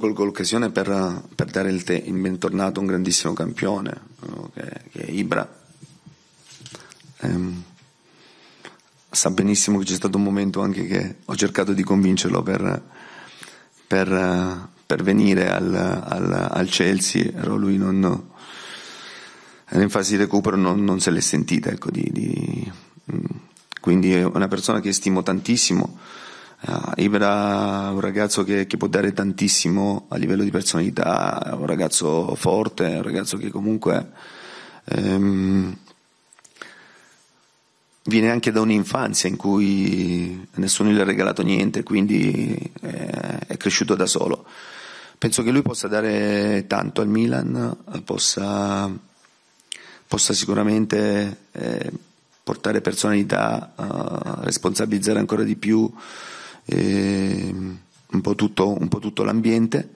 colgo l'occasione per, per dare il, te, in bentornato a un grandissimo campione che, che, è Ibra. Ehm, sa benissimo che c'è stato un momento anche che ho cercato di convincerlo per, per, per venire al, al, al, Chelsea, però lui non, era in fase di recupero, non, non se l'è sentita. Ecco, di, di, mm. quindi è una persona che stimo tantissimo Uh, Ibra è un ragazzo che, che, può dare tantissimo a livello di personalità, è un ragazzo forte, è un ragazzo che comunque um, viene anche da un'infanzia in cui nessuno gli ha regalato niente, quindi è, eh, è cresciuto da solo. Penso che lui possa dare tanto al Milan, possa, possa sicuramente eh, portare personalità, uh, responsabilizzare ancora di più Ehm, un po' tutto, un po tutto l'ambiente.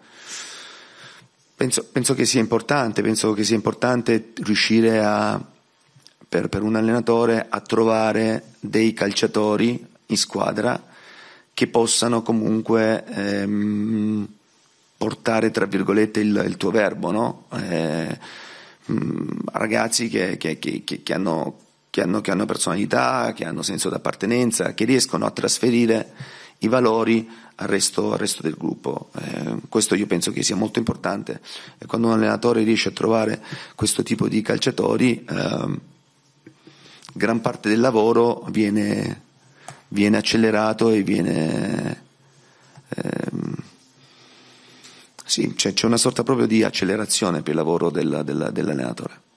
Penso, penso, che sia importante, penso che sia importante riuscire a, per, per un allenatore a trovare dei calciatori in squadra che possano comunque ehm, portare, tra virgolette, il, il tuo verbo, no? eh, ragazzi che, che, che, hanno, hanno, che hanno personalità, che hanno senso d'appartenenza, che riescono a trasferire i valori al resto, al resto del gruppo. Eh, questo io penso che sia molto importante. E eh, quando un allenatore riesce a trovare questo tipo di calciatori, eh, gran parte del lavoro viene, viene accelerato e viene. Ehm, sì, c'è, c'è, una sorta proprio di accelerazione per il lavoro del, del, dell'allenatore.